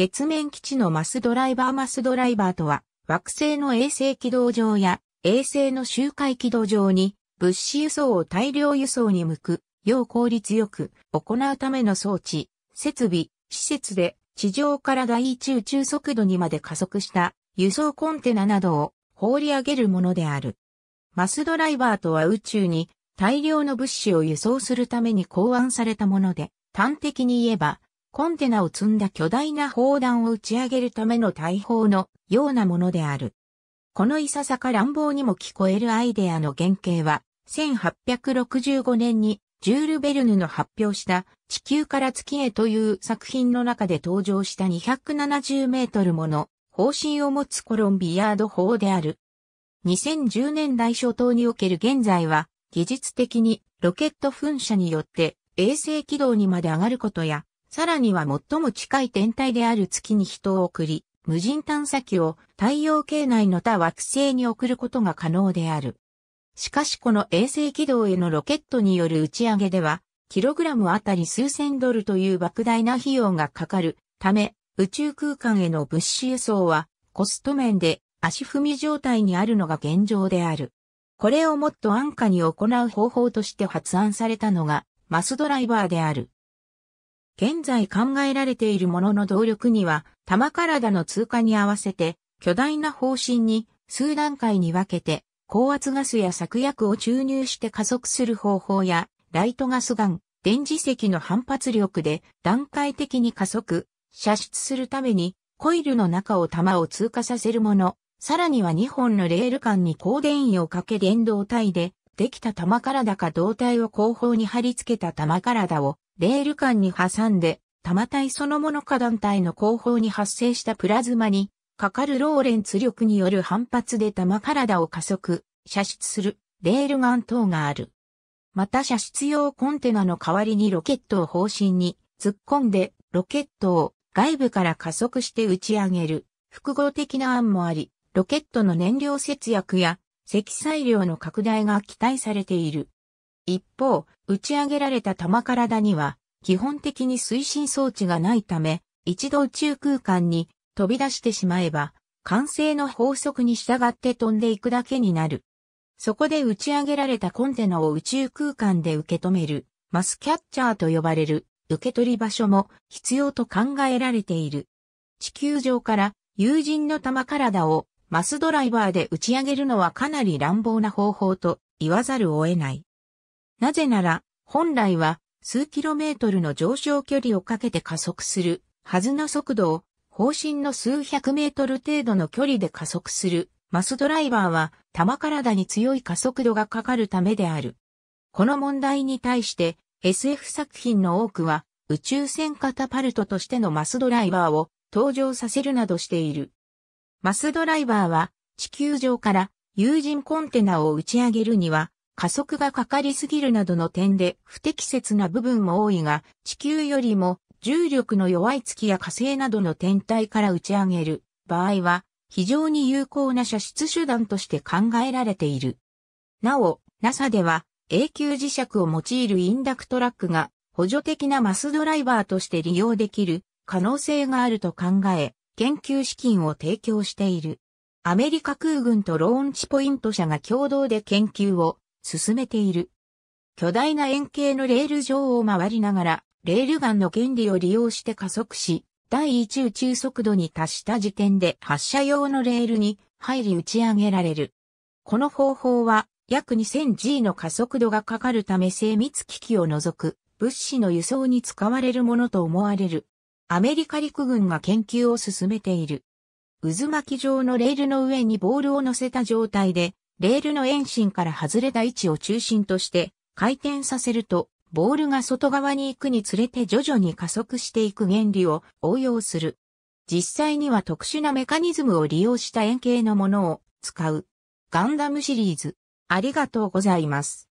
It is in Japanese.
月面基地のマスドライバーマスドライバーとは、惑星の衛星軌道上や衛星の周回軌道上に物資輸送を大量輸送に向く、要効率よく行うための装置、設備、施設で地上から第一宇宙速度にまで加速した輸送コンテナなどを放り上げるものである。マスドライバーとは宇宙に大量の物資を輸送するために考案されたもので、端的に言えばコンテナを積んだ巨大な砲弾を打ち上げるための大砲のようなものである。このいささか乱暴にも聞こえるアイデアの原型は、1865年にジュール・ベルヌの発表した地球から月へという作品の中で登場した270メートルもの方針を持つコロンビアード砲である。2010年代初頭における現在は技術的にロケット噴射によって衛星軌道にまで上がることやさらには最も近い天体である月に人を送り、無人探査機を太陽系内の他惑星に送ることが可能である。しかしこの衛星軌道へのロケットによる打ち上げでは、キログラムあたり数千ドルという莫大な費用がかかるため、宇宙空間への物資輸送はコスト面で足踏み状態にあるのが現状である。これをもっと安価に行う方法として発案されたのがマスドライバーである。現在考えられているものの動力には、玉体の通過に合わせて、巨大な方針に数段階に分けて、高圧ガスや削薬を注入して加速する方法や、ライトガスガン、電磁石の反発力で段階的に加速、射出するために、コイルの中を玉を通過させるもの、さらには2本のレール間に高電位をかけ電動体で、できた玉体か胴体を後方に貼り付けた玉体をレール間に挟んで、玉体そのものか団体の後方に発生したプラズマに、かかるローレンツ力による反発で玉体を加速、射出する、レールガン等がある。また射出用コンテナの代わりにロケットを方針に突っ込んで、ロケットを外部から加速して打ち上げる複合的な案もあり、ロケットの燃料節約や積載量の拡大が期待されている。一方、打ち上げられた玉体には、基本的に推進装置がないため、一度宇宙空間に飛び出してしまえば、完成の法則に従って飛んでいくだけになる。そこで打ち上げられたコンテナを宇宙空間で受け止める、マスキャッチャーと呼ばれる受け取り場所も必要と考えられている。地球上から友人の玉体をマスドライバーで打ち上げるのはかなり乱暴な方法と言わざるを得ない。なぜなら、本来は数キロメートルの上昇距離をかけて加速するはずの速度を方針の数百メートル程度の距離で加速するマスドライバーは玉体に強い加速度がかかるためである。この問題に対して SF 作品の多くは宇宙船カタパルトとしてのマスドライバーを登場させるなどしている。マスドライバーは地球上から有人コンテナを打ち上げるには加速がかかりすぎるなどの点で不適切な部分も多いが、地球よりも重力の弱い月や火星などの天体から打ち上げる場合は、非常に有効な射出手段として考えられている。なお、NASA では永久磁石を用いるインダクトラックが補助的なマスドライバーとして利用できる可能性があると考え、研究資金を提供している。アメリカ空軍とローンチポイント社が共同で研究を進めている。巨大な円形のレール上を回りながら、レールガンの原理を利用して加速し、第一宇宙速度に達した時点で発射用のレールに入り打ち上げられる。この方法は約 2000G の加速度がかかるため精密機器を除く物資の輸送に使われるものと思われる。アメリカ陸軍が研究を進めている。渦巻き状のレールの上にボールを乗せた状態でレールの遠心から外れた位置を中心として回転させると、ボールが外側に行くにつれて徐々に加速していく原理を応用する。実際には特殊なメカニズムを利用した円形のものを使う。ガンダムシリーズ。ありがとうございます。